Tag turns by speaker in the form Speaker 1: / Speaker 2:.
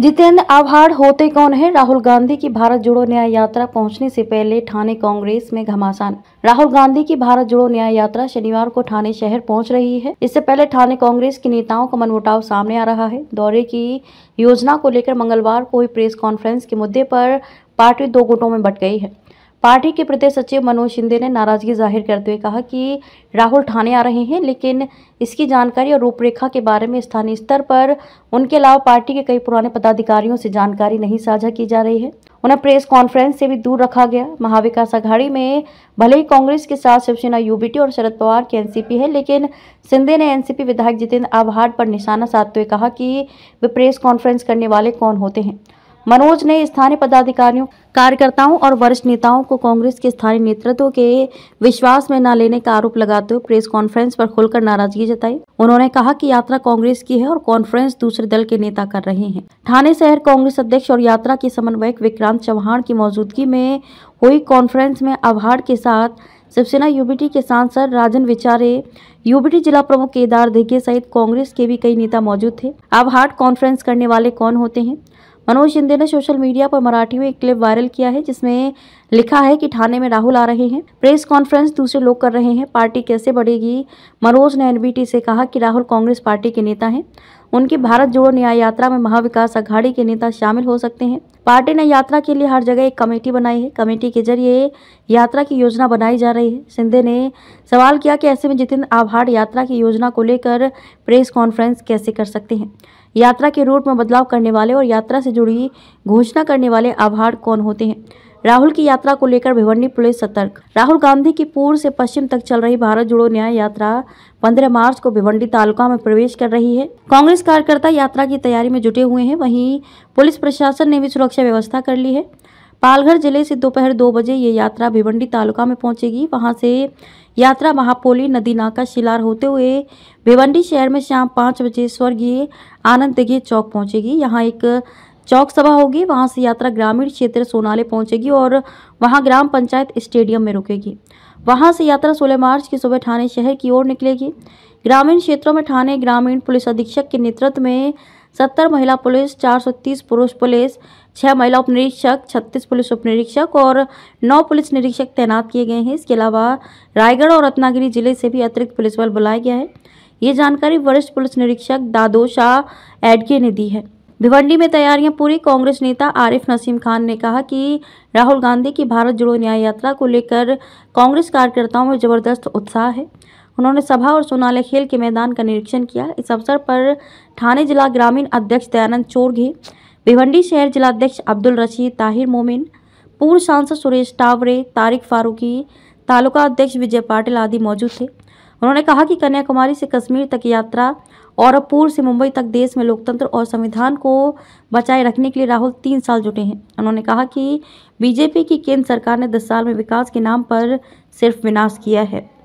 Speaker 1: जितेंद्र आभार होते कौन है राहुल गांधी की भारत जोड़ो न्याय यात्रा पहुंचने से पहले ठाणे कांग्रेस में घमासान राहुल गांधी की भारत जोड़ो न्याय यात्रा शनिवार को ठाणे शहर पहुंच रही है इससे पहले ठाणे कांग्रेस के नेताओं का मनमुटाव सामने आ रहा है दौरे की योजना को लेकर मंगलवार को हुई प्रेस कॉन्फ्रेंस के मुद्दे पर पार्टी दो गुटों में बट गई है पार्टी के प्रदेश सचिव मनोज शिंदे ने नाराजगी जाहिर करते हुए कहा कि राहुल ठाणे आ रहे हैं लेकिन इसकी जानकारी और रूपरेखा के बारे में स्थानीय स्तर पर उनके अलावा पार्टी के कई पुराने पदाधिकारियों से जानकारी नहीं साझा की जा रही है उन्हें प्रेस कॉन्फ्रेंस से भी दूर रखा गया महाविकास आघाड़ी में भले ही कांग्रेस के साथ शिवसेना यूबीटी और शरद पवार के एनसीपी है लेकिन सिंधे ने एनसीपी विधायक जितेंद्र आभार पर निशाना साधते हुए कहा कि वे प्रेस कॉन्फ्रेंस करने वाले कौन होते हैं मनोज ने स्थानीय पदाधिकारियों कार्यकर्ताओं और वरिष्ठ नेताओं को कांग्रेस के स्थानीय नेतृत्व के विश्वास में न लेने का आरोप लगाते हुए प्रेस कॉन्फ्रेंस पर खुलकर नाराजगी जताई उन्होंने कहा कि यात्रा कांग्रेस की है और कॉन्फ्रेंस दूसरे दल के नेता कर रहे हैं थाने शहर कांग्रेस अध्यक्ष और यात्रा के समन्वयक विक्रांत चौहान की मौजूदगी में हुई कॉन्फ्रेंस में आभार के साथ शिवसेना यूबीटी के सांसद राजन विचारे यूबीटी जिला प्रमुख केदार धिगे सहित कांग्रेस के भी कई नेता मौजूद थे अब हार्ट कॉन्फ्रेंस करने वाले कौन होते हैं मनोज शिंदे ने सोशल मीडिया पर मराठी में एक क्लिप वायरल किया है जिसमें लिखा है कि ठाणे में राहुल आ रहे हैं प्रेस कॉन्फ्रेंस दूसरे लोग कर रहे हैं पार्टी कैसे बढ़ेगी मनोज ने एनबीटी से कहा कि राहुल कांग्रेस पार्टी के नेता हैं उनकी भारत जोड़ो न्याय यात्रा में महाविकास अघाड़ी के नेता शामिल हो सकते हैं पार्टी ने यात्रा के लिए हर जगह एक कमेटी बनाई है कमेटी के जरिए यात्रा की योजना बनाई जा रही है सिंधे ने सवाल किया कि ऐसे में जितेंद्र आभाड़ यात्रा की योजना को लेकर प्रेस कॉन्फ्रेंस कैसे कर सकते हैं यात्रा के रूट में बदलाव करने वाले और यात्रा से जुड़ी घोषणा करने वाले आभार कौन होते हैं राहुल की यात्रा को लेकर भिवंडी पुलिस सतर्क राहुल गांधी की पूर्व से पश्चिम तक चल रही भारत जोड़ो न्याय यात्रा 15 मार्च को भिवंडी तालुका में प्रवेश कर रही है कांग्रेस कार्यकर्ता यात्रा की तैयारी में जुटे हुए हैं वहीं पुलिस प्रशासन ने भी सुरक्षा व्यवस्था कर ली है पालघर जिले से दोपहर दो बजे ये यात्रा भिवंडी तालुका में पहुंचेगी वहां से यात्रा महापोली नदी नाका शिलार होते हुए भिवंडी शहर में शाम पाँच बजे स्वर्गीय आनंद दिघे चौक पहुंचेगी यहाँ एक चौक सभा होगी वहां से यात्रा ग्रामीण क्षेत्र सोनाले पहुंचेगी और वहां ग्राम पंचायत स्टेडियम में रुकेगी वहां से यात्रा 16 मार्च की सुबह ठाणे शहर की ओर निकलेगी ग्रामीण क्षेत्रों में ठाणे ग्रामीण पुलिस अधीक्षक के नेतृत्व में सत्तर महिला पुलिस 430 पुरुष पुलिस छह महिला उप निरीक्षक छत्तीस पुलिस उप निरीक्षक और नौ पुलिस निरीक्षक तैनात किए गए हैं इसके अलावा रायगढ़ और रत्नागिरी जिले से भी अतिरिक्त पुलिस बल बुलाया गया है ये जानकारी वरिष्ठ पुलिस निरीक्षक दादो शाह एडके ने दी है भिवंडी में तैयारियां पूरी कांग्रेस नेता आरिफ नसीम खान ने कहा कि राहुल गांधी की भारत जोड़ो न्याय यात्रा को लेकर कांग्रेस कार्यकर्ताओं में जबरदस्त उत्साह है उन्होंने सभा और सोनाले खेल के मैदान का निरीक्षण किया इस अवसर पर थाने जिला ग्रामीण अध्यक्ष दयानंद चोरघे भिवंडी शहर जिलाध्यक्ष अब्दुल रशीद ताहिर मोमिन पूर्व सांसद सुरेश टावरे तारिक फारूकी तालुका अध्यक्ष विजय पाटिल आदि मौजूद थे उन्होंने कहा कि कन्याकुमारी से कश्मीर तक यात्रा और पूर्व से मुंबई तक देश में लोकतंत्र और संविधान को बचाए रखने के लिए राहुल तीन साल जुटे हैं उन्होंने कहा कि बीजेपी की केंद्र सरकार ने दस साल में विकास के नाम पर सिर्फ विनाश किया है